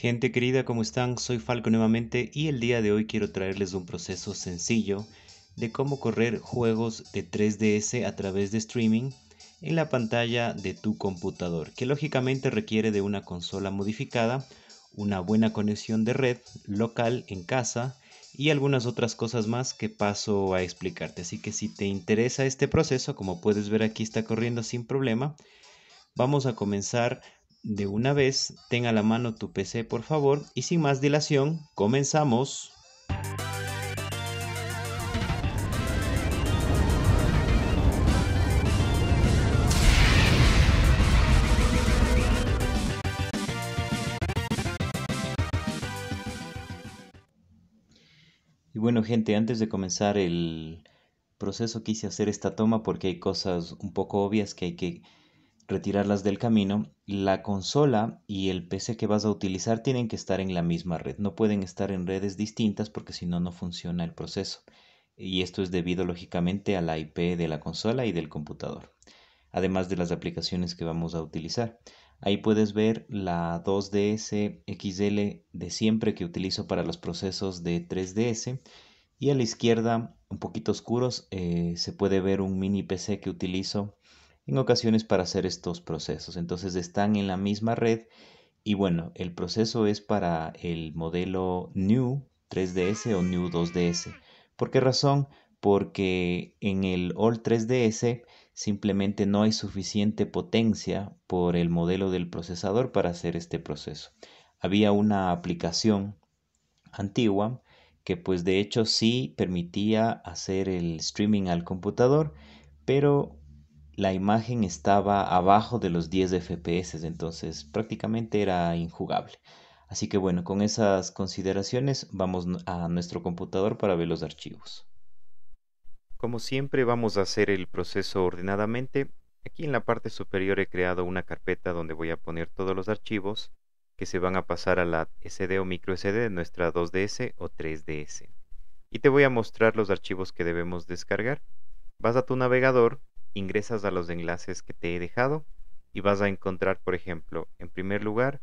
Gente querida, ¿cómo están? Soy Falco nuevamente y el día de hoy quiero traerles un proceso sencillo de cómo correr juegos de 3DS a través de streaming en la pantalla de tu computador, que lógicamente requiere de una consola modificada, una buena conexión de red local en casa y algunas otras cosas más que paso a explicarte. Así que si te interesa este proceso, como puedes ver aquí está corriendo sin problema, vamos a comenzar de una vez, tenga la mano tu PC por favor y sin más dilación, comenzamos. Y bueno gente, antes de comenzar el proceso quise hacer esta toma porque hay cosas un poco obvias que hay que retirarlas del camino, la consola y el PC que vas a utilizar tienen que estar en la misma red. No pueden estar en redes distintas porque si no, no funciona el proceso. Y esto es debido lógicamente a la IP de la consola y del computador, además de las aplicaciones que vamos a utilizar. Ahí puedes ver la 2DS XL de siempre que utilizo para los procesos de 3DS. Y a la izquierda, un poquito oscuros, eh, se puede ver un mini PC que utilizo ocasiones para hacer estos procesos. Entonces están en la misma red y bueno, el proceso es para el modelo New 3DS o New 2DS. ¿Por qué razón? Porque en el All 3DS simplemente no hay suficiente potencia por el modelo del procesador para hacer este proceso. Había una aplicación antigua que pues de hecho sí permitía hacer el streaming al computador, pero la imagen estaba abajo de los 10 FPS, entonces prácticamente era injugable. Así que bueno, con esas consideraciones vamos a nuestro computador para ver los archivos. Como siempre vamos a hacer el proceso ordenadamente. Aquí en la parte superior he creado una carpeta donde voy a poner todos los archivos que se van a pasar a la SD o micro SD de nuestra 2DS o 3DS. Y te voy a mostrar los archivos que debemos descargar. Vas a tu navegador ingresas a los enlaces que te he dejado y vas a encontrar, por ejemplo, en primer lugar,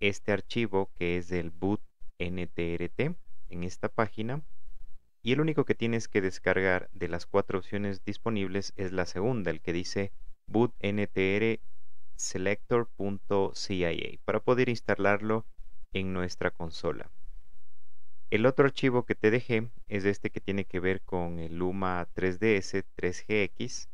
este archivo que es del boot NTRT en esta página y el único que tienes que descargar de las cuatro opciones disponibles es la segunda, el que dice boot NTR selector.cia para poder instalarlo en nuestra consola. El otro archivo que te dejé es este que tiene que ver con el Luma 3DS 3GX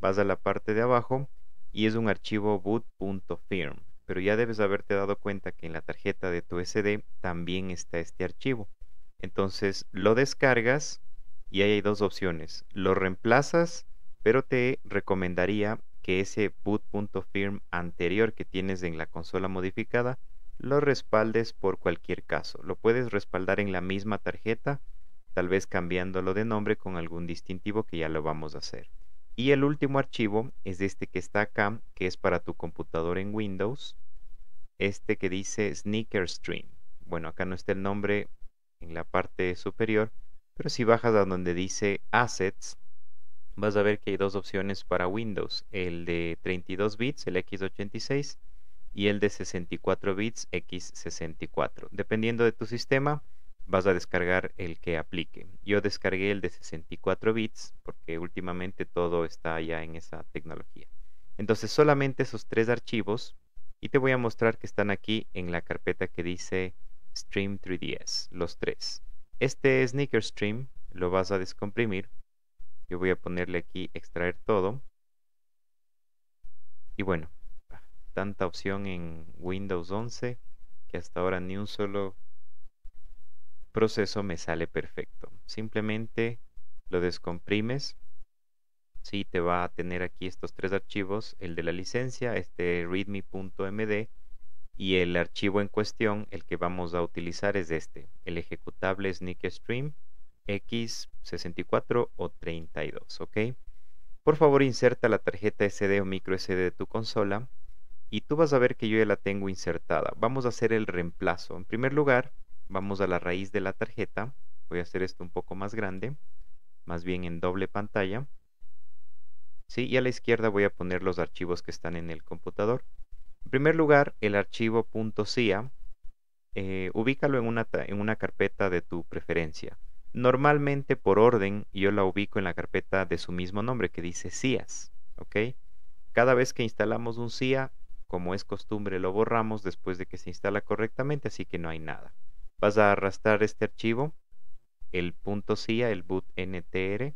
vas a la parte de abajo y es un archivo boot.firm. Pero ya debes haberte dado cuenta que en la tarjeta de tu SD también está este archivo. Entonces lo descargas y ahí hay dos opciones. Lo reemplazas, pero te recomendaría que ese boot.firm anterior que tienes en la consola modificada lo respaldes por cualquier caso. Lo puedes respaldar en la misma tarjeta, tal vez cambiándolo de nombre con algún distintivo que ya lo vamos a hacer. Y el último archivo es este que está acá, que es para tu computador en Windows. Este que dice Sneaker Bueno, acá no está el nombre en la parte superior, pero si bajas a donde dice Assets, vas a ver que hay dos opciones para Windows, el de 32 bits, el x86, y el de 64 bits, x64. Dependiendo de tu sistema, vas a descargar el que aplique. Yo descargué el de 64 bits porque últimamente todo está ya en esa tecnología. Entonces solamente esos tres archivos y te voy a mostrar que están aquí en la carpeta que dice Stream 3DS, los tres. Este Sneaker Stream lo vas a descomprimir. Yo voy a ponerle aquí extraer todo. Y bueno, tanta opción en Windows 11 que hasta ahora ni un solo proceso me sale perfecto. Simplemente lo descomprimes. Si te va a tener aquí estos tres archivos, el de la licencia, este readme.md y el archivo en cuestión, el que vamos a utilizar es este, el ejecutable sneak stream x64 o 32, ¿ok? Por favor inserta la tarjeta SD o micro SD de tu consola y tú vas a ver que yo ya la tengo insertada. Vamos a hacer el reemplazo. En primer lugar, Vamos a la raíz de la tarjeta. Voy a hacer esto un poco más grande, más bien en doble pantalla. ¿sí? Y a la izquierda voy a poner los archivos que están en el computador. En primer lugar, el archivo .cia, eh, ubícalo en una, carpeta de tu preferencia. Normalmente por orden yo la ubico en la carpeta de su mismo nombre que dice CIAS. Cada vez que instalamos un CIA, como es costumbre, lo borramos después de que se instala correctamente, así que no hay nada vas a arrastrar este archivo, el .cia, el bootntr,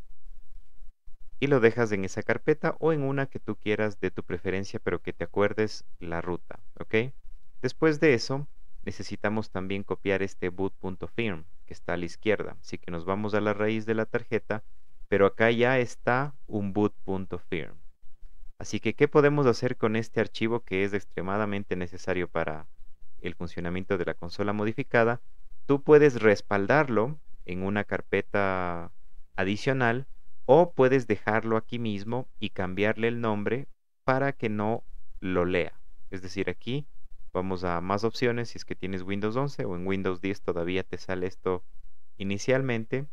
y lo dejas en esa carpeta o en una que tú quieras de tu preferencia, pero que te acuerdes la ruta, ¿ok? Después de eso, necesitamos también copiar este boot.firm que está a la izquierda, así que nos vamos a la raíz de la tarjeta, pero acá ya está un boot.firm. Así que, ¿qué podemos hacer con este archivo que es extremadamente necesario para el funcionamiento de la consola modificada, tú puedes respaldarlo en una carpeta adicional o puedes dejarlo aquí mismo y cambiarle el nombre para que no lo lea. Es decir, aquí vamos a más opciones si es que tienes Windows 11 o en Windows 10 todavía te sale esto inicialmente.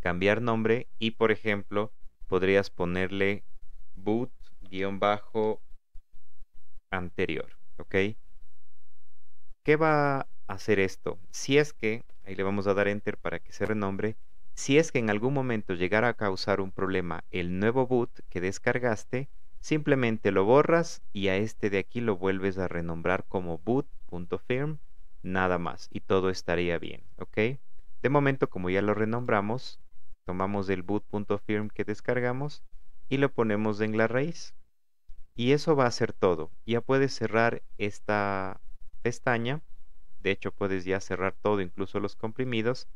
Cambiar nombre y por ejemplo podrías ponerle boot-anterior. ¿Ok? qué va a hacer esto? Si es que, ahí le vamos a dar enter para que se renombre, si es que en algún momento llegara a causar un problema el nuevo boot que descargaste, simplemente lo borras y a este de aquí lo vuelves a renombrar como boot.firm, nada más, y todo estaría bien, ¿ok? De momento, como ya lo renombramos, tomamos el boot.firm que descargamos y lo ponemos en la raíz. Y eso va a ser todo. Ya puedes cerrar esta pestaña. De hecho, puedes ya cerrar todo, incluso los comprimidos.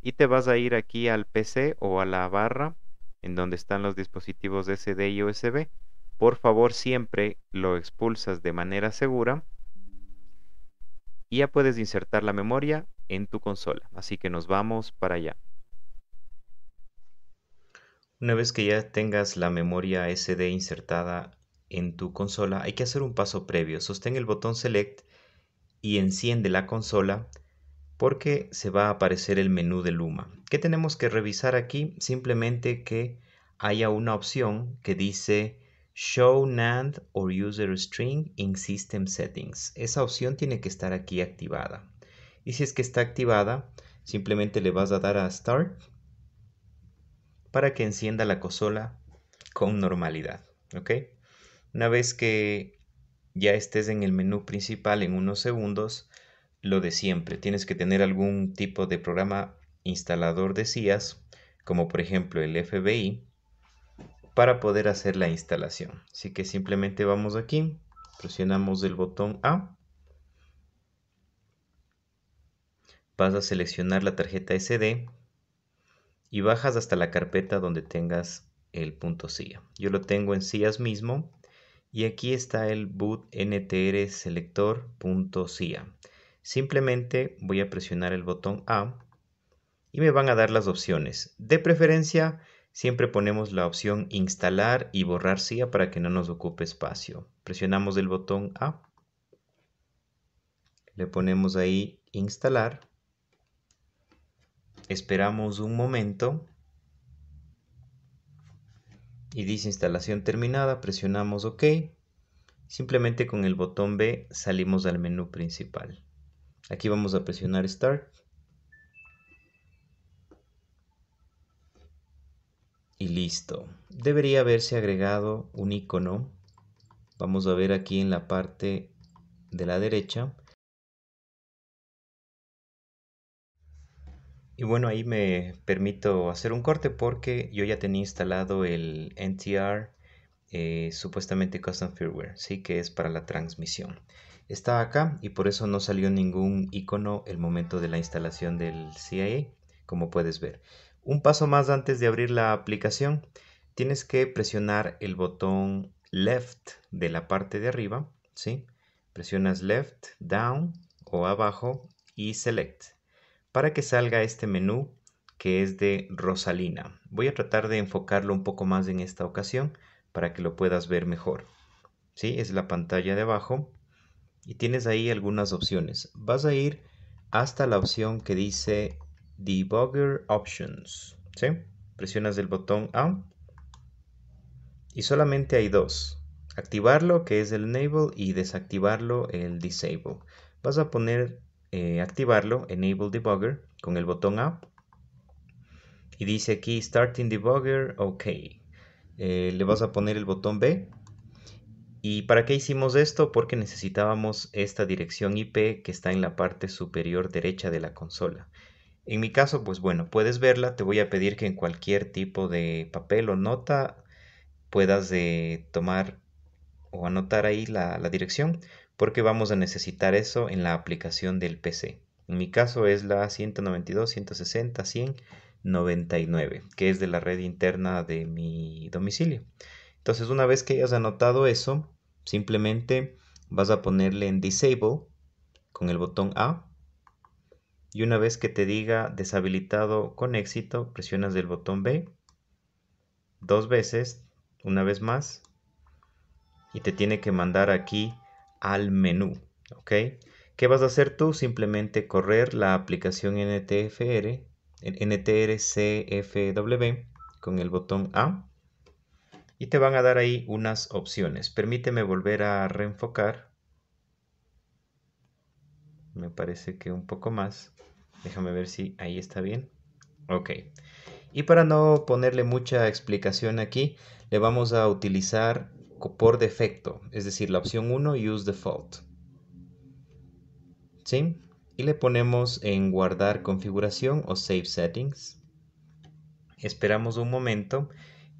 Y te vas a ir aquí al PC o a la barra en donde están los dispositivos SD y USB. Por favor, siempre lo expulsas de manera segura. Y ya puedes insertar la memoria en tu consola. Así que nos vamos para allá. Una vez que ya tengas la memoria SD insertada en tu consola, hay que hacer un paso previo. Sostén el botón Select y enciende la consola porque se va a aparecer el menú de Luma. ¿Qué tenemos que revisar aquí? Simplemente que haya una opción que dice Show NAND or User String in System Settings. Esa opción tiene que estar aquí activada. Y si es que está activada, simplemente le vas a dar a Start para que encienda la consola con normalidad. ¿Ok? Una vez que ya estés en el menú principal en unos segundos, lo de siempre. Tienes que tener algún tipo de programa instalador de CIAS, como por ejemplo el FBI, para poder hacer la instalación. Así que simplemente vamos aquí, presionamos el botón A. Vas a seleccionar la tarjeta SD y bajas hasta la carpeta donde tengas el punto CIA. Yo lo tengo en CIAS mismo y aquí está el boot ntr selector.cia. Simplemente voy a presionar el botón A y me van a dar las opciones. De preferencia, siempre ponemos la opción instalar y borrar CIA para que no nos ocupe espacio. Presionamos el botón A, le ponemos ahí instalar, esperamos un momento y dice instalación terminada, presionamos OK. Simplemente con el botón B salimos al menú principal. Aquí vamos a presionar Start. Y listo. Debería haberse agregado un icono. Vamos a ver aquí en la parte de la derecha Y bueno, ahí me permito hacer un corte porque yo ya tenía instalado el NTR, eh, supuestamente Custom Firmware, ¿sí? que es para la transmisión. Está acá y por eso no salió ningún icono el momento de la instalación del CIA, como puedes ver. Un paso más antes de abrir la aplicación, tienes que presionar el botón left de la parte de arriba, ¿sí? Presionas left, down o abajo y select para que salga este menú que es de Rosalina. Voy a tratar de enfocarlo un poco más en esta ocasión para que lo puedas ver mejor. ¿Sí? Es la pantalla de abajo y tienes ahí algunas opciones. Vas a ir hasta la opción que dice Debugger Options. ¿Sí? Presionas el botón A y solamente hay dos. Activarlo, que es el Enable, y desactivarlo, el Disable. Vas a poner eh, activarlo, Enable Debugger, con el botón A. Y dice aquí Starting Debugger, OK. Eh, le vas a poner el botón B. ¿Y para qué hicimos esto? Porque necesitábamos esta dirección IP que está en la parte superior derecha de la consola. En mi caso, pues bueno, puedes verla. Te voy a pedir que en cualquier tipo de papel o nota puedas de tomar o anotar ahí la, dirección porque vamos a necesitar eso en la aplicación del PC. En mi caso es la 192, 160, 199, que es de la red interna de mi domicilio. Entonces, una vez que hayas anotado eso, simplemente vas a ponerle en Disable con el botón A. Y una vez que te diga deshabilitado con éxito, presionas el botón B dos veces, una vez más, y te tiene que mandar aquí al menú. ¿Ok? ¿Qué vas a hacer tú? Simplemente correr la aplicación NTFR, NTRCFW con el botón A y te van a dar ahí unas opciones. Permíteme volver a reenfocar. Me parece que un poco más. Déjame ver si ahí está bien. Ok. Y para no ponerle mucha explicación aquí, le vamos a utilizar por defecto, es decir, la opción 1, use default. Y le ponemos en guardar configuración o save settings. Esperamos un momento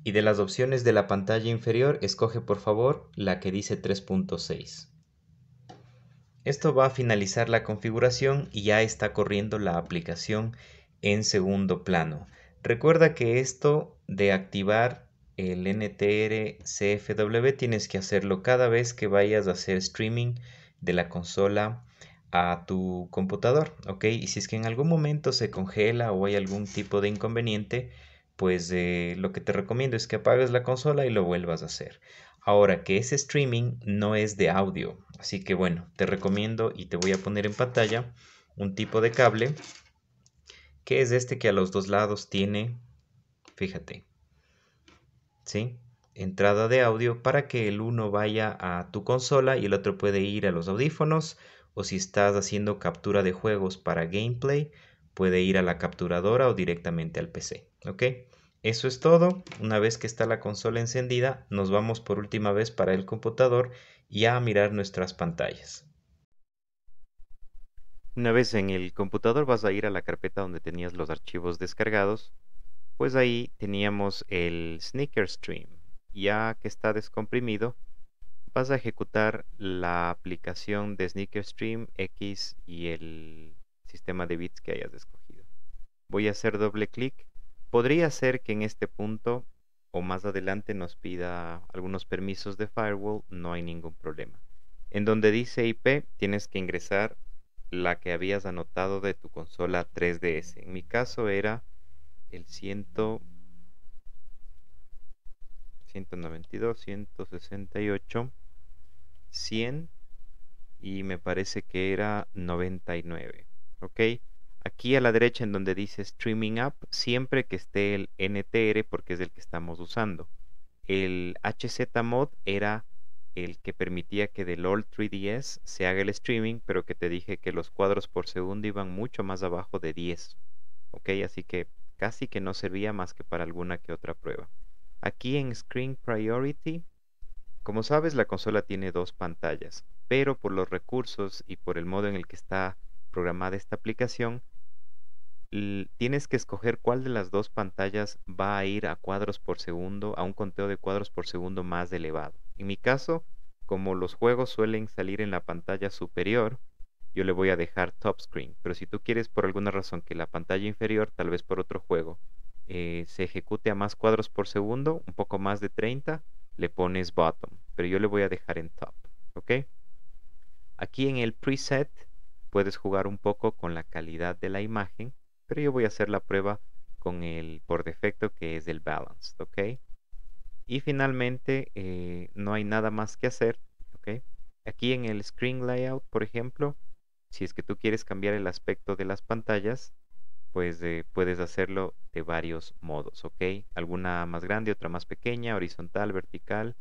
y de las opciones de la pantalla inferior escoge por favor la que dice 3.6. Esto va a finalizar la configuración y ya está corriendo la aplicación en segundo plano. Recuerda que esto de activar el NTR CFW tienes que hacerlo cada vez que vayas a hacer streaming de la consola a tu computador, ¿ok? Y si es que en algún momento se congela o hay algún tipo de inconveniente, pues eh, lo que te recomiendo es que apagues la consola y lo vuelvas a hacer. Ahora que ese streaming no es de audio, así que bueno, te recomiendo y te voy a poner en pantalla un tipo de cable que es este que a los dos lados tiene, fíjate, ¿sí? Entrada de audio para que el uno vaya a tu consola y el otro puede ir a los audífonos o si estás haciendo captura de juegos para gameplay, puede ir a la capturadora o directamente al PC, Eso es todo. Una vez que está la consola encendida, nos vamos por última vez para el computador y a mirar nuestras pantallas. Una vez en el computador vas a ir a la carpeta donde tenías los archivos descargados pues ahí teníamos el sneaker stream. Ya que está descomprimido, vas a ejecutar la aplicación de sneaker stream X y el sistema de bits que hayas escogido. Voy a hacer doble clic. Podría ser que en este punto o más adelante nos pida algunos permisos de firewall, no hay ningún problema. En donde dice IP, tienes que ingresar la que habías anotado de tu consola 3DS. En mi caso era el 192, 168, 100 y me parece que era 99. ¿Ok? Aquí a la derecha en donde dice Streaming up siempre que esté el NTR porque es el que estamos usando. El mod era el que permitía que del All 3DS se haga el streaming, pero que te dije que los cuadros por segundo iban mucho más abajo de 10. ¿Ok? Así que casi que no servía más que para alguna que otra prueba. Aquí en Screen Priority, como sabes, la consola tiene dos pantallas, pero por los recursos y por el modo en el que está programada esta aplicación, tienes que escoger cuál de las dos pantallas va a ir a cuadros por segundo, a un conteo de cuadros por segundo más elevado. En mi caso, como los juegos suelen salir en la pantalla superior, yo le voy a dejar top screen. Pero si tú quieres por alguna razón que la pantalla inferior, tal vez por otro juego, eh, se ejecute a más cuadros por segundo, un poco más de 30, le pones bottom. Pero yo le voy a dejar en top. ¿Ok? Aquí en el preset puedes jugar un poco con la calidad de la imagen, pero yo voy a hacer la prueba con el por defecto que es el balanced. ¿Ok? Y finalmente, eh, no hay nada más que hacer. ¿Ok? Aquí en el screen layout, por ejemplo, si es que tú quieres cambiar el aspecto de las pantallas, pues eh, puedes hacerlo de varios modos, ¿ok? Alguna más grande, otra más pequeña, horizontal, vertical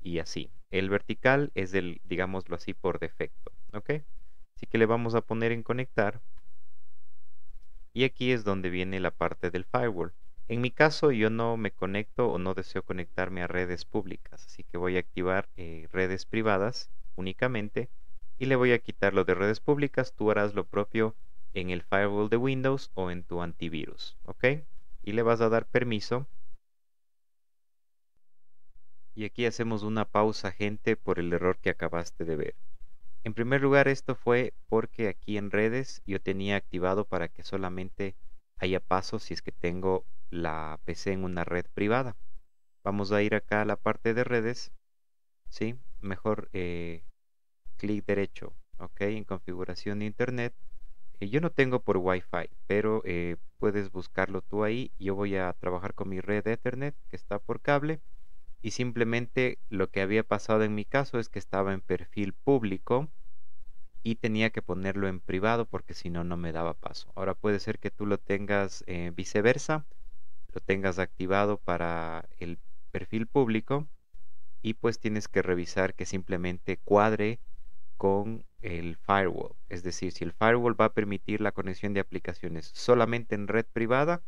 y así. El vertical es el, digámoslo así, por defecto, ¿ok? Así que le vamos a poner en conectar y aquí es donde viene la parte del firewall. En mi caso yo no me conecto o no deseo conectarme a redes públicas, así que voy a activar eh, redes privadas únicamente y le voy a quitar lo de redes públicas. Tú harás lo propio en el firewall de Windows o en tu antivirus. ¿Ok? Y le vas a dar permiso. Y aquí hacemos una pausa, gente, por el error que acabaste de ver. En primer lugar, esto fue porque aquí en redes yo tenía activado para que solamente haya paso si es que tengo la PC en una red privada. Vamos a ir acá a la parte de redes. ¿sí? Mejor eh, clic derecho, ok, en configuración de internet. Eh, yo no tengo por Wi-Fi, pero eh, puedes buscarlo tú ahí. Yo voy a trabajar con mi red Ethernet que está por cable y simplemente lo que había pasado en mi caso es que estaba en perfil público y tenía que ponerlo en privado porque si no no me daba paso. Ahora puede ser que tú lo tengas eh, viceversa, lo tengas activado para el perfil público y pues tienes que revisar que simplemente cuadre con el firewall. Es decir, si el firewall va a permitir la conexión de aplicaciones solamente en red privada,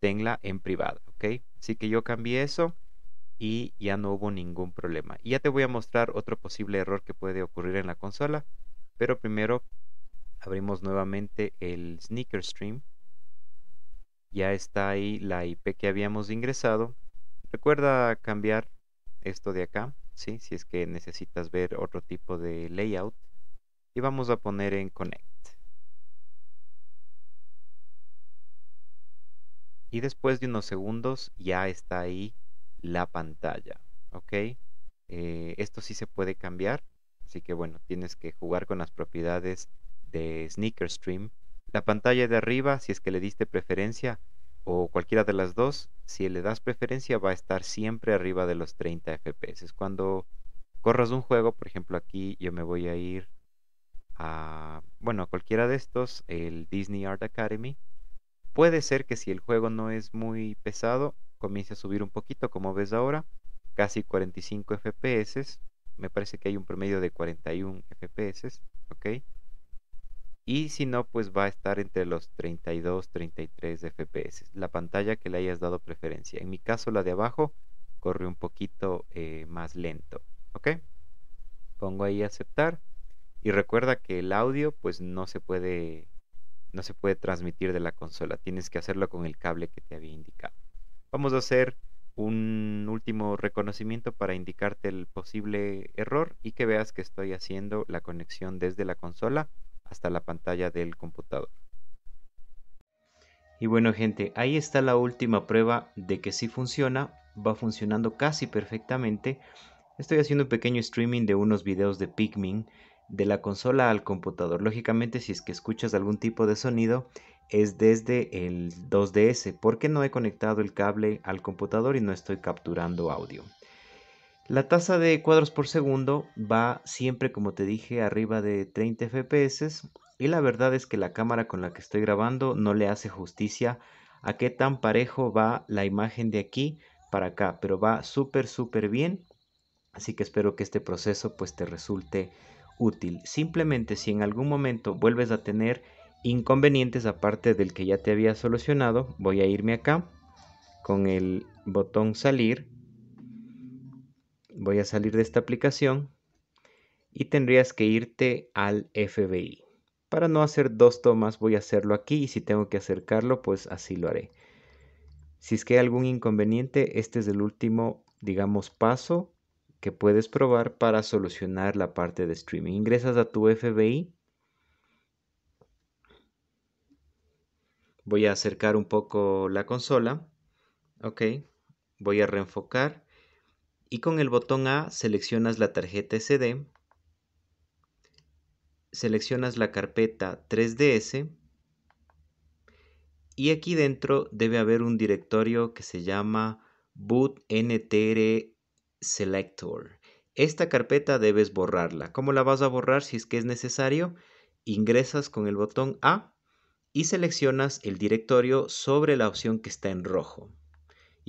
tenla en privada, ¿ok? Así que yo cambié eso y ya no hubo ningún problema. Y ya te voy a mostrar otro posible error que puede ocurrir en la consola, pero primero abrimos nuevamente el sneaker stream. Ya está ahí la IP que habíamos ingresado. Recuerda cambiar esto de acá, si es que necesitas ver otro tipo de layout. Y vamos a poner en Connect. Y después de unos segundos ya está ahí la pantalla. ¿Ok? Eh, esto sí se puede cambiar. Así que bueno, tienes que jugar con las propiedades de Sneaker Stream. La pantalla de arriba, si es que le diste preferencia, o cualquiera de las dos, si le das preferencia va a estar siempre arriba de los 30 FPS. Cuando corras un juego, por ejemplo aquí yo me voy a ir a, bueno, cualquiera de estos, el Disney Art Academy. Puede ser que si el juego no es muy pesado, comience a subir un poquito, como ves ahora, casi 45 FPS. Me parece que hay un promedio de 41 FPS, ¿ok? y si no pues va a estar entre los 32 33 fps la pantalla que le hayas dado preferencia en mi caso la de abajo corre un poquito eh, más lento ok pongo ahí aceptar y recuerda que el audio pues no se puede no se puede transmitir de la consola tienes que hacerlo con el cable que te había indicado vamos a hacer un último reconocimiento para indicarte el posible error y que veas que estoy haciendo la conexión desde la consola hasta la pantalla del computador. Y bueno gente, ahí está la última prueba de que si funciona, va funcionando casi perfectamente. Estoy haciendo un pequeño streaming de unos videos de Pikmin de la consola al computador. Lógicamente si es que escuchas algún tipo de sonido es desde el 2DS porque no he conectado el cable al computador y no estoy capturando audio. La tasa de cuadros por segundo va siempre, como te dije, arriba de 30 fps y la verdad es que la cámara con la que estoy grabando no le hace justicia a qué tan parejo va la imagen de aquí para acá, pero va súper súper bien, así que espero que este proceso pues te resulte útil. Simplemente si en algún momento vuelves a tener inconvenientes aparte del que ya te había solucionado, voy a irme acá con el botón salir voy a salir de esta aplicación y tendrías que irte al FBI. Para no hacer dos tomas voy a hacerlo aquí y si tengo que acercarlo pues así lo haré. Si es que hay algún inconveniente, este es el último, digamos, paso que puedes probar para solucionar la parte de streaming. Ingresas a tu FBI. Voy a acercar un poco la consola. Ok. Voy a reenfocar y con el botón A seleccionas la tarjeta SD, seleccionas la carpeta 3DS y aquí dentro debe haber un directorio que se llama boot ntr selector. Esta carpeta debes borrarla. ¿Cómo la vas a borrar si es que es necesario? Ingresas con el botón A y seleccionas el directorio sobre la opción que está en rojo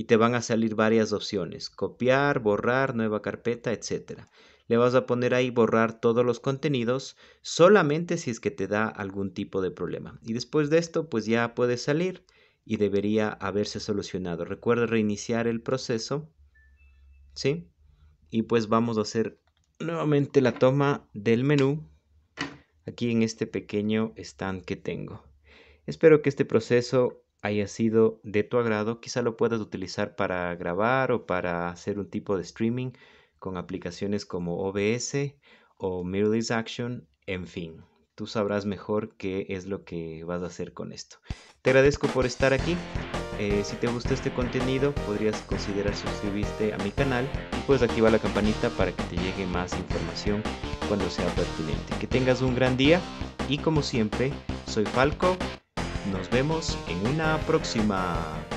y te van a salir varias opciones, copiar, borrar, nueva carpeta, etc. Le vas a poner ahí borrar todos los contenidos solamente si es que te da algún tipo de problema. Y después de esto, pues ya puedes salir y debería haberse solucionado. Recuerda reiniciar el proceso, ¿sí? Y pues vamos a hacer nuevamente la toma del menú aquí en este pequeño stand que tengo. Espero que este proceso haya sido de tu agrado, quizá lo puedas utilizar para grabar o para hacer un tipo de streaming con aplicaciones como OBS o Mirrorless Action, en fin. Tú sabrás mejor qué es lo que vas a hacer con esto. Te agradezco por estar aquí. Eh, si te gustó este contenido, podrías considerar suscribirte a mi canal y puedes activar la campanita para que te llegue más información cuando sea pertinente. Que tengas un gran día y como siempre, soy Falco nos vemos en una próxima.